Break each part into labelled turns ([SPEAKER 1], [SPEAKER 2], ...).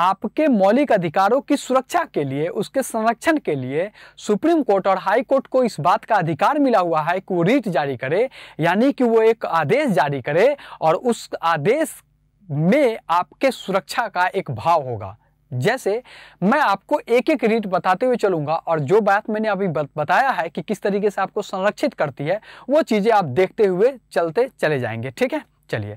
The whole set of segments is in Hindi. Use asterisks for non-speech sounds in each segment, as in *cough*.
[SPEAKER 1] आपके मौलिक अधिकारों की सुरक्षा के लिए उसके संरक्षण के लिए सुप्रीम कोर्ट और हाई कोर्ट को इस बात का अधिकार मिला हुआ है कि वो रीट जारी करे यानी कि वो एक आदेश जारी करे और उस आदेश में आपके सुरक्षा का एक भाव होगा जैसे मैं आपको एक एक रीट बताते हुए चलूंगा और जो बात मैंने अभी बताया है कि किस तरीके से आपको संरक्षित करती है वो चीज़ें आप देखते हुए चलते चले जाएंगे ठीक है चलिए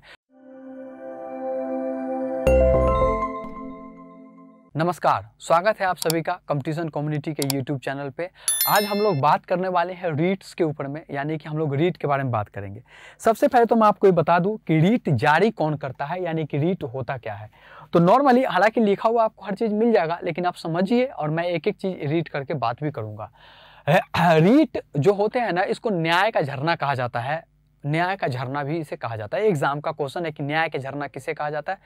[SPEAKER 1] नमस्कार स्वागत है आप सभी का कंपटीशन कम्युनिटी के यूट्यूब चैनल पे आज हम लोग बात करने वाले हैं रीट्स के ऊपर में यानी कि हम लोग रीट के बारे में बात करेंगे सबसे पहले तो मैं आपको ये बता दूं कि रीट जारी कौन करता है यानी कि रीट होता क्या है तो नॉर्मली हालांकि लिखा हुआ आपको हर चीज़ मिल जाएगा लेकिन आप समझिए और मैं एक एक चीज़ रीट करके बात भी करूँगा रीट *clears throat* जो होते हैं ना इसको न्याय का झरना कहा जाता है न्याय का झरना भी इसे कहा जाता है एग्जाम का क्वेश्चन है कि न्याय के झरना किसे कहा जाता है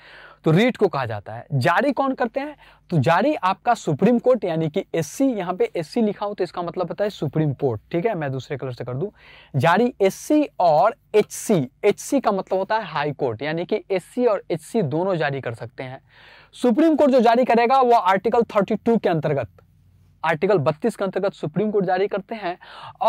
[SPEAKER 1] तो रीट को कहा जाता है जारी कौन करते हैं तो जारी आपका सुप्रीम कोर्ट यानी कि एस सी यहाँ पे एस सी लिखा हो तो इसका मतलब पता है सुप्रीम कोर्ट ठीक है मैं दूसरे कलर से कर दू जारी एस सी और एच सी एच सी का मतलब होता है हाई कोर्ट यानी कि एस सी और एच सी दोनों जारी कर सकते हैं सुप्रीम कोर्ट जो जारी करेगा वह आर्टिकल थर्टी टू के अंतर्गत आर्टिकल 32 के अंतर्गत सुप्रीम कोर्ट जारी करते हैं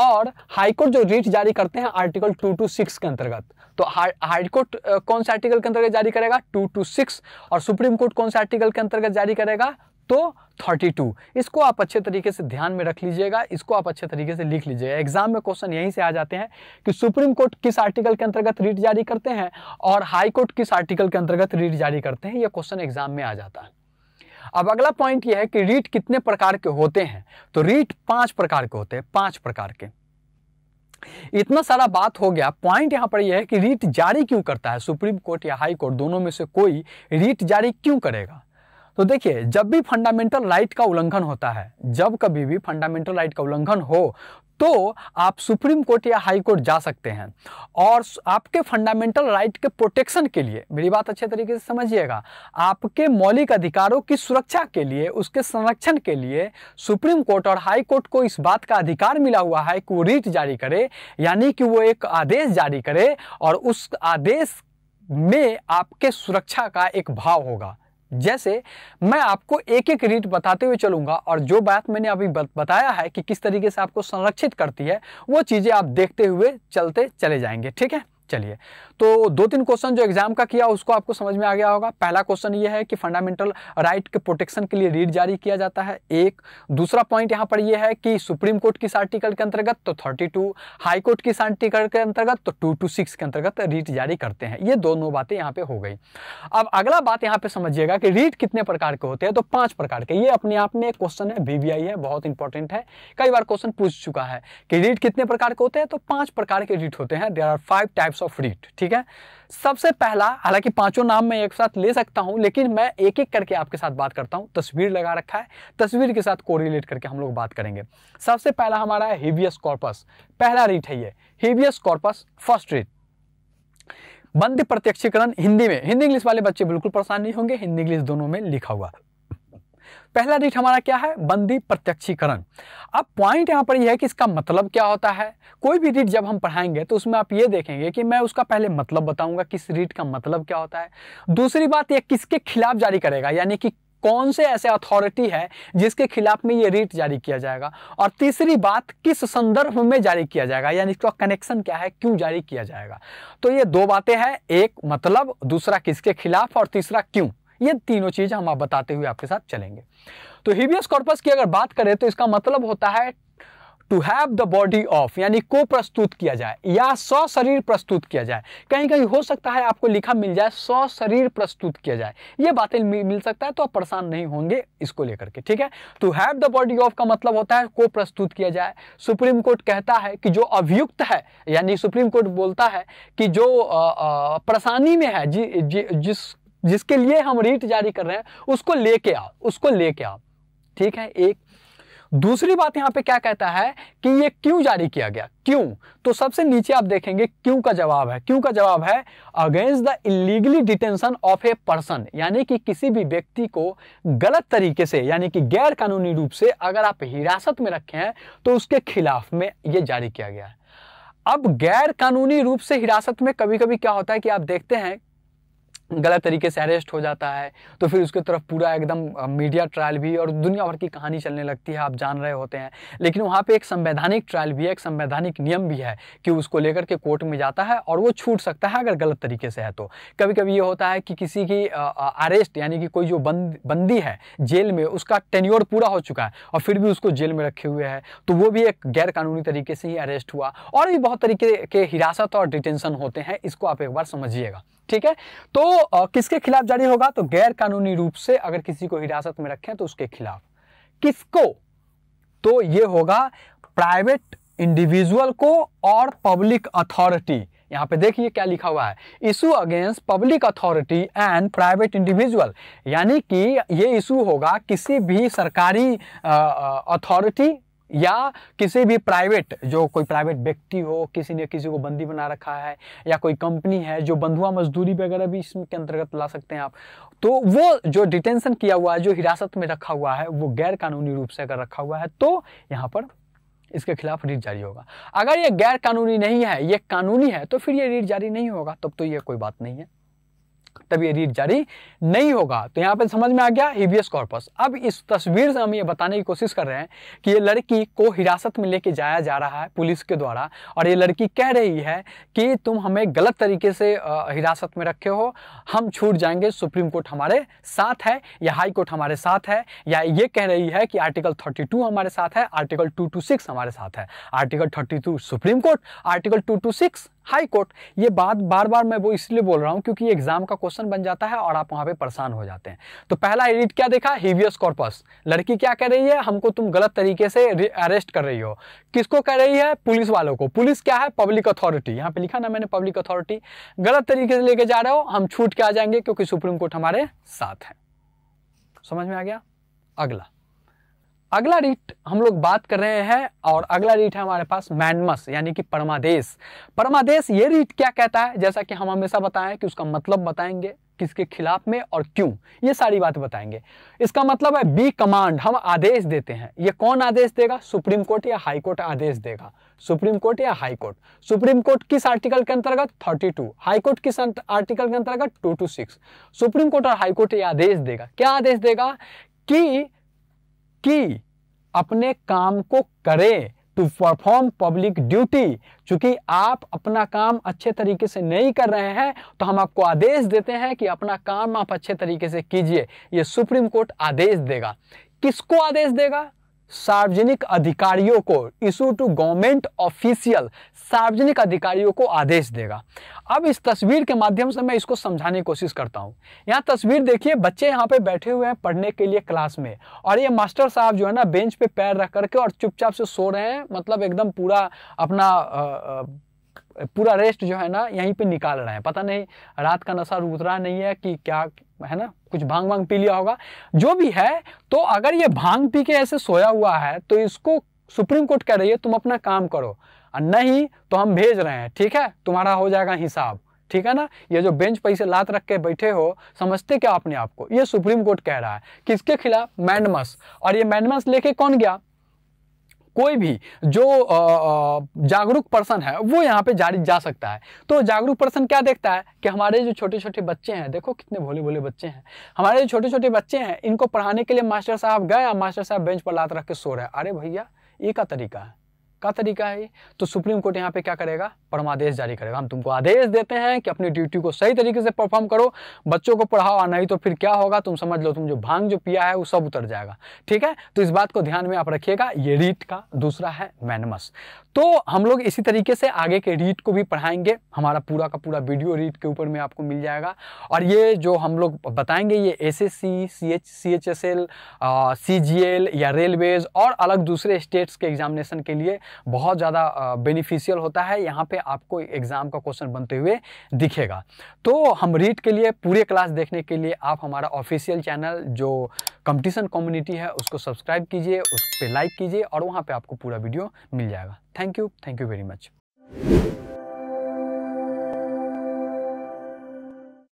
[SPEAKER 1] और हाईकोर्ट जो रीट जारी करते हैं आर्टिकल 226 के अंतर्गत तो हाईकोर्ट कौन से आर्टिकल के अंतर्गत जारी करेगा 226 और सुप्रीम कोर्ट कौन से आर्टिकल के अंतर्गत जारी करेगा तो 32 इसको आप अच्छे तरीके से ध्यान में रख लीजिएगा इसको आप अच्छे तरीके से लिख लीजिएगा एग्जाम में क्वेश्चन यहीं से आ जाते हैं कि सुप्रीम कोर्ट किस आर्टिकल के अंतर्गत रीट जारी करते हैं और हाईकोर्ट किस आर्टिकल के अंतर्गत रीट जारी करते हैं यह क्वेश्चन एग्जाम में आ जाता है अब अगला पॉइंट यह है कि रीट कितने प्रकार के होते हैं तो रीट पांच प्रकार के होते हैं पांच प्रकार के इतना सारा बात हो गया पॉइंट यहाँ पर यह है कि रीट जारी क्यों करता है सुप्रीम कोर्ट या हाई कोर्ट दोनों में से कोई रीट जारी क्यों करेगा तो देखिए जब भी फंडामेंटल राइट का उल्लंघन होता है जब कभी भी फंडामेंटल राइट का उल्लंघन हो तो आप सुप्रीम कोर्ट या हाई कोर्ट जा सकते हैं और आपके फंडामेंटल राइट के प्रोटेक्शन के लिए मेरी बात अच्छे तरीके से समझिएगा आपके मौलिक अधिकारों की सुरक्षा के लिए उसके संरक्षण के लिए सुप्रीम कोर्ट और हाई कोर्ट को इस बात का अधिकार मिला हुआ है कि वो रिट जारी करे यानी कि वो एक आदेश जारी करे और उस आदेश में आपके सुरक्षा का एक भाव होगा जैसे मैं आपको एक एक रीट बताते हुए चलूंगा और जो बात मैंने अभी बताया है कि किस तरीके से आपको संरक्षित करती है वो चीज़ें आप देखते हुए चलते चले जाएंगे ठीक है चलिए तो दो तीन क्वेश्चन जो एग्जाम का किया उसको आपको समझ में आ गया होगा पहला क्वेश्चन ये है कि फंडामेंटल राइट के प्रोटेक्शन के लिए रीड जारी किया जाता है एक दूसरा पॉइंट यहाँ पर ये है कि सुप्रीम कोर्ट किस आर्टिकल के अंतर्गत तो थर्टी टू हाई कोर्ट किस आर्टिकल के अंतर्गत तो टू टू सिक्स के अंतर्गत रीट जारी करते हैं ये दोनों बातें यहाँ पे हो गई अब अगला बात यहाँ पे समझिएगा कि रीट कितने प्रकार के होते हैं तो पांच प्रकार के ये अपने आप में एक क्वेश्चन है बीबीआई है बहुत इंपॉर्टेंट है कई बार क्वेश्चन पूछ चुका है कि रीट कितने प्रकार के होते हैं तो पांच प्रकार के रीट होते हैं there are five types types of writ ठीक है सबसे पहला हालांकि पांचों नाम मैं एक साथ ले सकता हूं लेकिन मैं एक एक करके आपके साथ बात करता हूं तस्वीर लगा रखा है तस्वीर के साथ कोरिलेट करके हम लोग बात करेंगे सबसे पहला हमारा है हेवियस कॉर्पस पहला रीट है ये हेवियस कॉर्पस फर्स्ट रीट बंद प्रत्यक्षीकरण हिंदी में हिंदी इंग्लिश वाले बच्चे बिल्कुल परेशान नहीं होंगे हिंदी इंग्लिश दोनों में लिखा हुआ पहला रीट हमारा क्या है बंदी प्रत्यक्षीकरण अब पॉइंट यहाँ पर यह है कि इसका मतलब क्या होता है कोई भी रीट जब हम पढ़ाएंगे तो उसमें आप ये देखेंगे कि मैं उसका पहले मतलब बताऊंगा किस रीट का मतलब क्या होता है दूसरी बात यह किसके खिलाफ जारी करेगा यानी कि कौन से ऐसे अथॉरिटी है जिसके खिलाफ में ये रीट जारी किया जाएगा और तीसरी बात किस संदर्भ में जारी किया जाएगा यानी इसका कनेक्शन क्या है क्यों जारी किया जाएगा तो ये दो बातें हैं एक मतलब दूसरा किसके खिलाफ और तीसरा क्यों ये तीनों चीज़ हम आप बताते हुए आपके साथ चलेंगे तो हिबियस कॉर्पस की अगर बात करें तो इसका मतलब होता है to have the body of यानी को प्रस्तुत किया जाए या सौ शरीर प्रस्तुत किया जाए कहीं कहीं हो सकता है आपको लिखा मिल जाए सौ शरीर प्रस्तुत किया जाए ये बातें मिल सकता है तो आप परेशान नहीं होंगे इसको लेकर के ठीक है to have the body of का मतलब होता है को प्रस्तुत किया जाए सुप्रीम कोर्ट कहता है कि जो अभियुक्त है यानी सुप्रीम कोर्ट बोलता है कि जो परेशानी में है जि, जि, जिस जिसके लिए हम रीट जारी कर रहे हैं उसको लेके आओ उसको लेके आओ ठीक है एक दूसरी बात यहां पे क्या कहता है कि ये क्यों जारी किया गया क्यों तो सबसे नीचे आप देखेंगे क्यों का जवाब है क्यों का जवाब है against the illegally detention of a person यानी कि किसी भी व्यक्ति को गलत तरीके से यानी कि गैर कानूनी रूप से अगर आप हिरासत में रखे हैं तो उसके खिलाफ में ये जारी किया गया है अब गैर कानूनी रूप से हिरासत में कभी कभी क्या होता है कि आप देखते हैं गलत तरीके से अरेस्ट हो जाता है तो फिर उसके तरफ पूरा एकदम मीडिया ट्रायल भी और दुनिया भर की कहानी चलने लगती है आप जान रहे होते हैं लेकिन वहाँ पे एक संवैधानिक ट्रायल भी है एक संवैधानिक नियम भी है कि उसको लेकर के कोर्ट में जाता है और वो छूट सकता है अगर गलत तरीके से है तो कभी कभी ये होता है कि किसी की अरेस्ट यानी कि कोई जो बंद बंदी है जेल में उसका टेन्योर पूरा हो चुका है और फिर भी उसको जेल में रखे हुए है तो वो भी एक गैरकानूनी तरीके से ही अरेस्ट हुआ और भी बहुत तरीके के हिरासत और डिटेंशन होते हैं इसको आप एक बार समझिएगा ठीक है तो किसके खिलाफ जारी होगा तो गैर कानूनी रूप से अगर किसी को हिरासत में रखें तो उसके खिलाफ किसको तो ये होगा प्राइवेट इंडिविजुअल को और पब्लिक अथॉरिटी यहां पे देखिए क्या लिखा हुआ है issue against public authority and private individual यानी कि ये इशू होगा किसी भी सरकारी अथॉरिटी या किसी भी प्राइवेट जो कोई प्राइवेट व्यक्ति हो किसी ने किसी को बंदी बना रखा है या कोई कंपनी है जो बंधुआ मजदूरी वगैरह भी इसके अंतर्गत ला सकते हैं आप तो वो जो डिटेंशन किया हुआ है जो हिरासत में रखा हुआ है वो गैर कानूनी रूप से अगर रखा हुआ है तो यहाँ पर इसके खिलाफ रीट जारी होगा अगर ये गैर कानूनी नहीं है ये कानूनी है तो फिर ये रीट जारी नहीं होगा तब तो ये कोई बात नहीं है तब ये रीट जारी नहीं होगा तो यहाँ पे समझ में आ गया हिबियस कॉर्पस अब इस तस्वीर से हम ये बताने की कोशिश कर रहे हैं कि ये लड़की को हिरासत में लेके जाया जा रहा है पुलिस के द्वारा और ये लड़की कह रही है कि तुम हमें गलत तरीके से हिरासत में रखे हो हम छूट जाएंगे सुप्रीम कोर्ट हमारे साथ है या हाई कोर्ट हमारे साथ है या ये कह रही है कि आर्टिकल थर्टी हमारे साथ है आर्टिकल टू हमारे साथ है article thirty supreme court article two high court ये बात बार बार मैं वो इसलिए बोल रहा हूँ क्योंकि एग्जाम का क्वेश्चन बन जाता है और आप वहाँ पे परेशान हो जाते हैं तो पहला एडिट क्या देखा हीवियस कॉर्पस लड़की क्या कह रही है हमको तुम गलत तरीके से अरेस्ट कर रही हो किसको कह रही है पुलिस वालों को पुलिस क्या है पब्लिक अथॉरिटी यहाँ पे लिखा ना मैंने पब्लिक अथॉरिटी गलत तरीके से लेके जा रहे हो हम छूट के आ जाएंगे क्योंकि सुप्रीम कोर्ट हमारे साथ है समझ में आ गया अगला अगला रीट हम लोग बात कर रहे हैं और अगला रीट है हमारे पास मैनमस यानी कि परमादेश परमादेश ये रीट क्या कहता है जैसा कि हम हमेशा बताएं कि उसका मतलब बताएंगे किसके खिलाफ में और क्यों ये सारी बात बताएंगे इसका मतलब है बी कमांड हम आदेश देते हैं ये कौन आदेश देगा सुप्रीम कोर्ट या हाई कोर्ट आदेश देगा सुप्रीम कोर्ट या हाई कोर्ट सुप्रीम कोर्ट किस आर्टिकल के अंतर्गत टू हाई कोर्ट किस आर्टिकल के अंतर्गत two two six supreme court और हाई कोर्ट ये आदेश देगा क्या आदेश देगा कि कि अपने काम को करें टू परफॉर्म पब्लिक ड्यूटी चूंकि आप अपना काम अच्छे तरीके से नहीं कर रहे हैं तो हम आपको आदेश देते हैं कि अपना काम आप अच्छे तरीके से कीजिए ये सुप्रीम कोर्ट आदेश देगा किसको आदेश देगा सार्वजनिक अधिकारियों को इशू टू गवर्नमेंट ऑफिशियल सार्वजनिक अधिकारियों को आदेश देगा अब इस तस्वीर के माध्यम से मैं इसको समझाने की कोशिश करता हूँ यहाँ तस्वीर देखिए बच्चे यहाँ पे बैठे हुए हैं पढ़ने के लिए क्लास में और ये मास्टर साहब जो है ना बेंच पे पैर रख करके और चुपचाप से सो रहे हैं मतलब एकदम पूरा अपना आ, आ, पूरा रेस्ट जो है ना यहीं पे निकाल रहे हैं पता नहीं रात का नशा उतरा नहीं है कि क्या है ना कुछ भांग वांग पी लिया होगा जो भी है तो अगर ये भांग पी के ऐसे सोया हुआ है तो इसको सुप्रीम कोर्ट कह रही है तुम अपना काम करो और नहीं तो हम भेज रहे हैं ठीक है तुम्हारा हो जाएगा हिसाब ठीक है ना ये जो बेंच पैसे लात रख के बैठे हो समझते क्या अपने आप को ये सुप्रीम कोर्ट कह रहा है किसके खिलाफ मैंडमस और ये मैंडमस लेके कौन गया कोई भी जो जागरूक पर्सन है वो यहाँ पे जारी जा सकता है तो जागरूक पर्सन क्या देखता है कि हमारे जो छोटे छोटे बच्चे हैं देखो कितने भोले भोले बच्चे हैं हमारे जो छोटे छोटे बच्चे हैं इनको पढ़ाने के लिए मास्टर साहब गए मास्टर साहब बेंच पर लात रख के सो रहे हैं अरे भैया ये का तरीका है का तरीका है तो सुप्रीम कोर्ट यहाँ पे क्या करेगा परमादेश जारी करेगा हम तुमको आदेश देते हैं कि अपनी ड्यूटी को सही तरीके से परफॉर्म करो बच्चों को पढ़ाओ और नहीं तो फिर क्या होगा तुम समझ लो तुम जो भांग जो पिया है वो सब उतर जाएगा ठीक है तो इस बात को ध्यान में आप रखिएगा ये रीट का दूसरा है मैनमस तो हम लोग इसी तरीके से आगे के रीट को भी पढ़ाएंगे हमारा पूरा का पूरा वीडियो रीट के ऊपर में आपको मिल जाएगा और ये जो हम लोग बताएंगे ये S S C C H C H S L C G L या रेलवेज और अलग दूसरे स्टेट्स के एग्जामिनेशन के लिए बहुत ज़्यादा बेनिफिशियल होता है यहाँ पे आपको एग्ज़ाम का क्वेश्चन बनते हुए दिखेगा तो हम रीट के लिए पूरे क्लास देखने के लिए आप हमारा ऑफिशियल चैनल जो कंपटीशन कम्युनिटी है उसको सब्सक्राइब कीजिए उस पर लाइक कीजिए और वहाँ पर आपको पूरा वीडियो मिल जाएगा thank you thank you very much